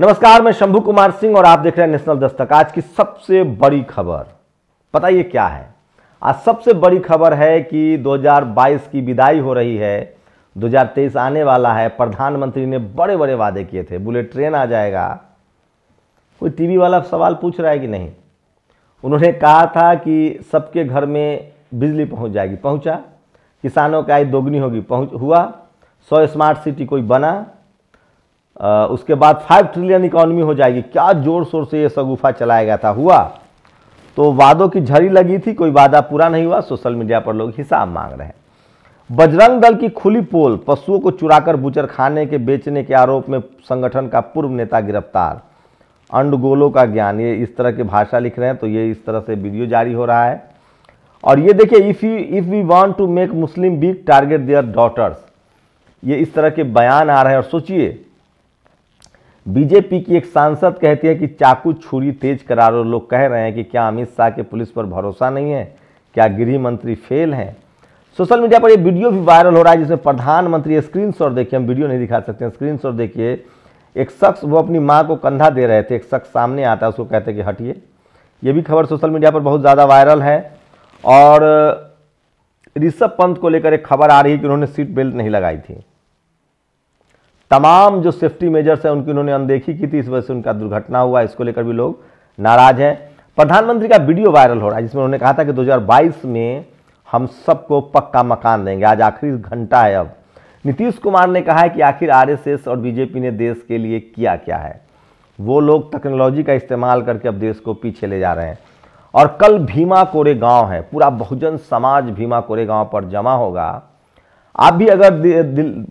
नमस्कार मैं शंभू कुमार सिंह और आप देख रहे हैं नेशनल दस्तक आज की सबसे बड़ी खबर बताइए क्या है आज सबसे बड़ी खबर है कि 2022 की विदाई हो रही है 2023 आने वाला है प्रधानमंत्री ने बड़े बड़े वादे किए थे बुलेट ट्रेन आ जाएगा कोई टीवी वाला सवाल पूछ रहा है कि नहीं उन्होंने कहा था कि सबके घर में बिजली पहुंच जाएगी पहुंचा किसानों का आय दोगुनी होगी पहुंच हुआ सौ स्मार्ट सिटी कोई बना आ, उसके बाद फाइव ट्रिलियन इकोनॉमी हो जाएगी क्या जोर शोर से ये सगुफा चलाया गया था हुआ तो वादों की झड़ी लगी थी कोई वादा पूरा नहीं हुआ सोशल मीडिया पर लोग हिसाब मांग रहे हैं बजरंग दल की खुली पोल पशुओं को चुराकर बुचर खाने के बेचने के आरोप में संगठन का पूर्व नेता गिरफ्तार अंडगोलों का ज्ञान ये इस तरह की भाषा लिख रहे हैं तो ये इस तरह से वीडियो जारी हो रहा है और ये देखिए if you if we want to make Muslim big target their daughters ये इस तरह के बयान आ रहे हैं और सोचिए बीजेपी की एक सांसद कहती है कि चाकू छुरी तेज करार और लोग कह रहे हैं कि क्या अमित शाह के पुलिस पर भरोसा नहीं है क्या गृह मंत्री फेल हैं सोशल मीडिया पर ये वीडियो भी वायरल हो रहा है जिसमें प्रधानमंत्री स्क्रीन शॉट देखिए हम वीडियो नहीं दिखा सकते स्क्रीन शॉट देखिए एक शख्स वो अपनी माँ को कंधा दे रहे थे एक शख्स सामने आता है उसको कहते हैं कि हटिए ये भी खबर सोशल मीडिया पर बहुत ज़्यादा वायरल है और ऋषभ पंत को लेकर एक खबर आ रही है कि उन्होंने सीट बेल्ट नहीं लगाई थी तमाम जो सेफ्टी मेजर्स हैं उनकी उन्होंने अनदेखी की थी इस वजह से उनका दुर्घटना हुआ इसको लेकर भी लोग नाराज हैं प्रधानमंत्री का वीडियो वायरल हो रहा है जिसमें उन्होंने कहा था कि 2022 में हम सबको पक्का मकान देंगे आज आखिरी घंटा है अब नीतीश कुमार ने कहा है कि आखिर आरएसएस और बीजेपी ने देश के लिए किया क्या है वो लोग टेक्नोलॉजी का इस्तेमाल करके अब देश को पीछे ले जा रहे हैं और कल भीमा कोरे गांव है पूरा बहुजन समाज भीमा कोरे गांव पर जमा होगा आप भी अगर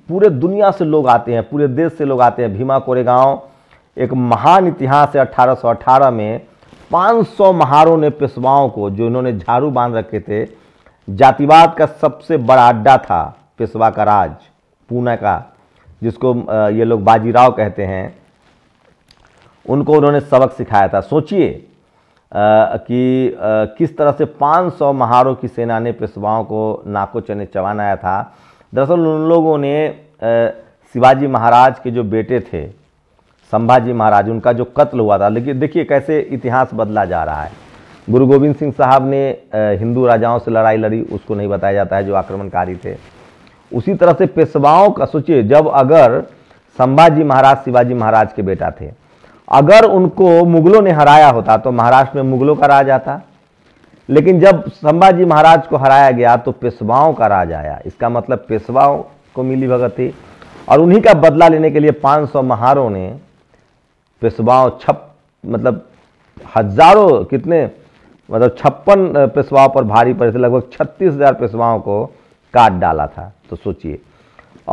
पूरे दुनिया से लोग आते हैं पूरे देश से लोग आते हैं भीमा कोरेगांव एक महान इतिहास है अट्ठारह में 500 महारों ने पेशवाओं को जो इन्होंने झाड़ू बांध रखे थे जातिवाद का सबसे बड़ा अड्डा था पेशवा का राज पूना का जिसको ये लोग बाजीराव कहते हैं उनको उन्होंने सबक सिखाया था सोचिए कि आ, किस तरह से 500 महारों की सेना ने पेशवाओं को नाको चने चबानाया था दरअसल उन लोगों ने शिवाजी महाराज के जो बेटे थे संभाजी महाराज उनका जो कत्ल हुआ था लेकिन देखिए कैसे इतिहास बदला जा रहा है गुरु गोविंद सिंह साहब ने हिंदू राजाओं से लड़ाई लड़ी उसको नहीं बताया जाता है जो आक्रमणकारी थे उसी तरह से पेशवाओं का सोचिए जब अगर संभाजी महाराज शिवाजी महाराज के बेटा थे अगर उनको मुगलों ने हराया होता तो महाराष्ट्र में मुगलों का राज आता लेकिन जब संभाजी महाराज को हराया गया तो पेशवाओं का राज आया इसका मतलब पेशवाओं को मिली भगत थी और उन्हीं का बदला लेने के लिए 500 महारों ने पेशवाओं छप मतलब हजारों कितने मतलब छप्पन पेशवाओं पर भारी पड़े थे लगभग छत्तीस हजार पेशवाओं को काट डाला था तो सोचिए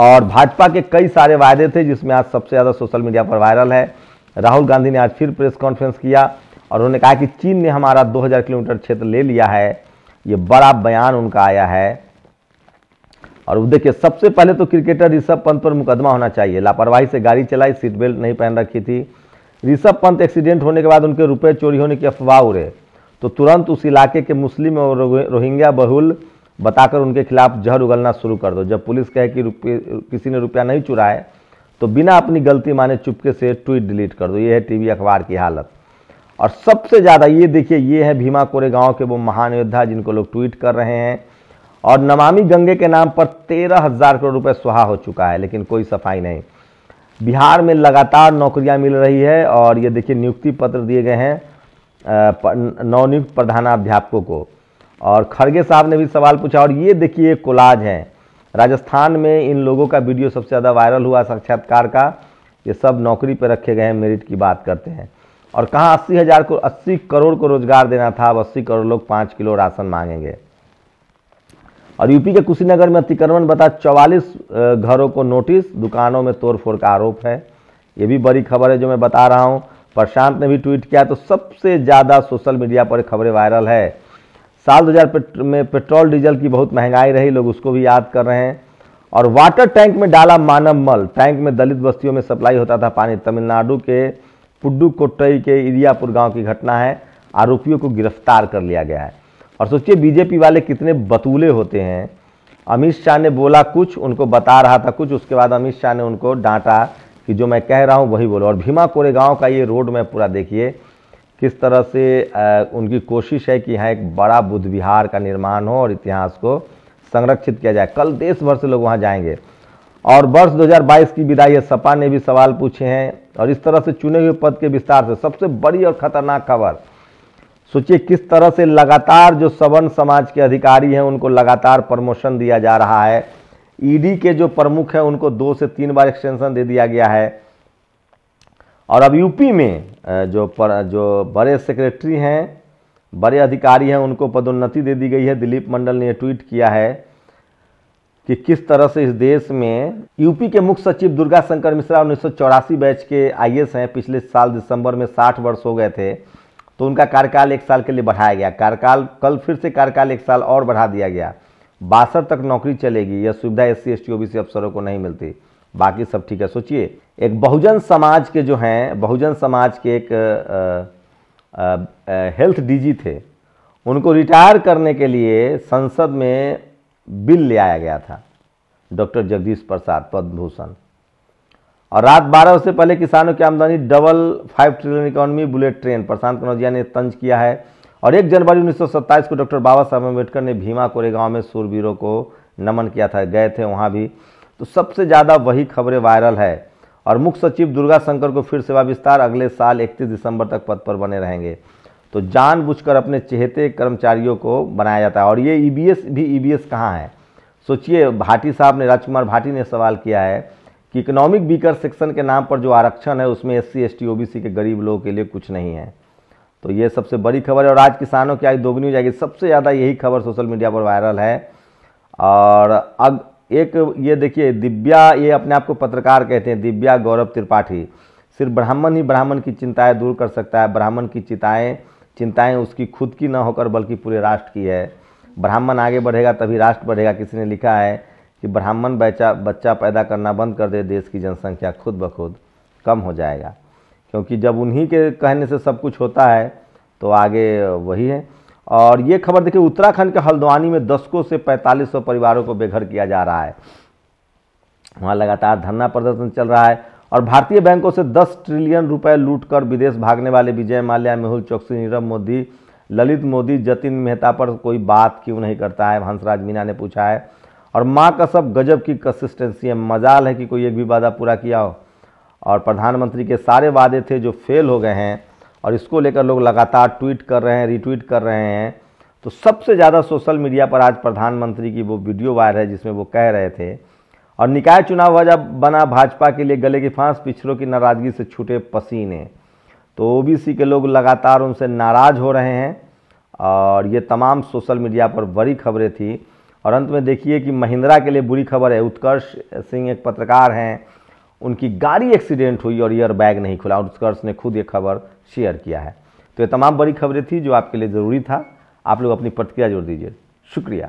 और भाजपा के कई सारे वायदे थे जिसमें आज सबसे ज़्यादा सोशल मीडिया पर वायरल है राहुल गांधी ने आज फिर प्रेस कॉन्फ्रेंस किया और उन्होंने कहा कि चीन ने हमारा 2000 किलोमीटर क्षेत्र ले लिया है ये बड़ा बयान उनका आया है और देखिए सबसे पहले तो क्रिकेटर ऋषभ पंत पर मुकदमा होना चाहिए लापरवाही से गाड़ी चलाई सीट बेल्ट नहीं पहन रखी थी ऋषभ पंत एक्सीडेंट होने के बाद उनके रुपये चोरी होने की अफवाह उड़े तो तुरंत उस इलाके के मुस्लिम और रोहिंग्या बहुल बताकर उनके खिलाफ जहर उगलना शुरू कर दो जब पुलिस कहे कि किसी ने रुपया नहीं चुराए तो बिना अपनी गलती माने चुपके से ट्वीट डिलीट कर दो ये है टीवी अखबार की हालत और सबसे ज़्यादा ये देखिए ये है भीमा कोरे गांव के वो महान योद्धा जिनको लोग ट्वीट कर रहे हैं और नमामि गंगे के नाम पर तेरह हज़ार करोड़ रुपए सुहा हो चुका है लेकिन कोई सफाई नहीं बिहार में लगातार नौकरियां मिल रही है और ये देखिए नियुक्ति पत्र दिए गए हैं नवनियुक्त प्रधानाध्यापकों को और खड़गे साहब ने भी सवाल पूछा और ये देखिए कोलाज हैं राजस्थान में इन लोगों का वीडियो सबसे ज़्यादा वायरल हुआ साक्षात्कार का ये सब नौकरी पर रखे गए हैं मेरिट की बात करते हैं और कहाँ अस्सी हज़ार को अस्सी करोड़ को रोजगार देना था अब अस्सी करोड़ लोग पाँच किलो राशन मांगेंगे और यूपी के कुशीनगर में अतिक्रमण बता चौवालीस घरों को नोटिस दुकानों में तोड़फोड़ का आरोप है ये भी बड़ी खबर है जो मैं बता रहा हूँ प्रशांत ने भी ट्वीट किया तो सबसे ज़्यादा सोशल मीडिया पर खबरें वायरल है साल 2000 हजार में पेट्रोल डीजल की बहुत महंगाई रही लोग उसको भी याद कर रहे हैं और वाटर टैंक में डाला मानव मल टैंक में दलित बस्तियों में सप्लाई होता था पानी तमिलनाडु के कोटई के इरियापुर गांव की घटना है आरोपियों को गिरफ्तार कर लिया गया है और सोचिए बीजेपी वाले कितने बतूले होते हैं अमित शाह ने बोला कुछ उनको बता रहा था कुछ उसके बाद अमित शाह ने उनको डांटा कि जो मैं कह रहा हूँ वही बोलो और भीमा कोरे गाँव का ये रोड मैप पूरा देखिए किस तरह से उनकी कोशिश है कि यहाँ एक बड़ा बुद्ध विहार का निर्माण हो और इतिहास को संरक्षित किया जाए कल देश भर से लोग वहाँ जाएंगे और वर्ष 2022 की विदाई सपा ने भी सवाल पूछे हैं और इस तरह से चुने हुए पद के विस्तार से सबसे बड़ी और खतरनाक खबर सोचिए किस तरह से लगातार जो सवर्ण समाज के अधिकारी हैं उनको लगातार प्रमोशन दिया जा रहा है ईडी e के जो प्रमुख हैं उनको दो से तीन बार एक्सटेंशन दे दिया गया है और अब यूपी में जो पर, जो बड़े सेक्रेटरी हैं बड़े अधिकारी हैं उनको पदोन्नति दे दी गई है दिलीप मंडल ने ट्वीट किया है कि किस तरह से इस देश में यूपी के मुख्य सचिव दुर्गा शंकर मिश्रा उन्नीस बैच के आई हैं पिछले साल दिसंबर में साठ वर्ष हो गए थे तो उनका कार्यकाल एक साल के लिए बढ़ाया गया कार्यकाल कल फिर से कार्यकाल एक साल और बढ़ा दिया गया बासठ तक नौकरी चलेगी यह सुविधा एस सी एस टी अफसरों को नहीं मिलती बाकी सब ठीक है सोचिए एक बहुजन समाज के जो हैं बहुजन समाज के एक हेल्थ डीजी थे उनको रिटायर करने के लिए संसद में बिल ले आया गया था डॉक्टर जगदीश प्रसाद पद्मभूषण और रात बारह बजे पहले किसानों की आमदनी double five trillion economy bullet train Prashant Kanojia ने तंज किया है और एक जनवरी 1927 को डॉक्टर बाबा साहब अम्बेडकर ने भीमा कोरेगांव में सूरवीरों को नमन किया था गए थे वहाँ भी तो सबसे ज़्यादा वही खबरें वायरल है और मुख्य सचिव दुर्गा शंकर को फिर सेवा विस्तार अगले साल इकतीस दिसंबर तक पद पर बने रहेंगे तो जानबूझकर अपने चहेते कर्मचारियों को बनाया जाता है और ये ईबीएस e भी ईबीएस e कहाँ है सोचिए भाटी साहब ने राजकुमार भाटी ने सवाल किया है कि इकोनॉमिक बीकर सेक्शन के नाम पर जो आरक्षण है उसमें एस सी एस के गरीब लोगों के लिए कुछ नहीं है तो ये सबसे बड़ी खबर है और आज किसानों की आज दोगुनी हो जाएगी सबसे ज़्यादा यही खबर सोशल मीडिया पर वायरल है और अब एक ये देखिए दिव्या ये अपने आप को पत्रकार कहते हैं दिव्या गौरव त्रिपाठी सिर्फ ब्राह्मण ही ब्राह्मण की चिंताएं दूर कर सकता है ब्राह्मण की चिताएं चिंताएं उसकी खुद की ना होकर बल्कि पूरे राष्ट्र की है ब्राह्मण आगे बढ़ेगा तभी राष्ट्र बढ़ेगा किसी ने लिखा है कि ब्राह्मण बच्चा बच्चा पैदा करना बंद कर दे देश की जनसंख्या खुद ब खुद कम हो जाएगा क्योंकि जब उन्हीं के कहने से सब कुछ होता है तो आगे वही है और ये खबर देखिए उत्तराखंड के हल्द्वानी में दशकों से पैंतालीस परिवारों को बेघर किया जा रहा है वहाँ लगातार धरना प्रदर्शन चल रहा है और भारतीय बैंकों से 10 ट्रिलियन रुपए लूटकर विदेश भागने वाले विजय माल्या मेहुल चौकसी नीरव मोदी ललित मोदी जतिन मेहता पर कोई बात क्यों नहीं करता है हंसराज मीना ने पूछा है और माँ का सब गजब की कंसिस्टेंसी है मजाल है कि कोई एक भी वादा पूरा किया हो और प्रधानमंत्री के सारे वादे थे जो फेल हो गए हैं और इसको लेकर लोग लगातार ट्वीट कर रहे हैं रीट्वीट कर रहे हैं तो सबसे ज़्यादा सोशल मीडिया पर आज प्रधानमंत्री की वो वीडियो वायरल है जिसमें वो कह रहे थे और निकाय चुनाव वजह बना भाजपा के लिए गले की फांस पिछड़ों की नाराजगी से छूटे पसीने तो ओबीसी के लोग लगातार उनसे नाराज हो रहे हैं और ये तमाम सोशल मीडिया पर बड़ी खबरें थी और अंत में देखिए कि महिंद्रा के लिए बुरी खबर है उत्कर्ष सिंह एक पत्रकार हैं उनकी गाड़ी एक्सीडेंट हुई और ईयर बैग नहीं खुला और उत्कर्ष ने खुद ये खबर शेयर किया है तो ये तमाम बड़ी खबरें थी जो आपके लिए ज़रूरी था आप लोग अपनी प्रतिक्रिया जोड़ दीजिए शुक्रिया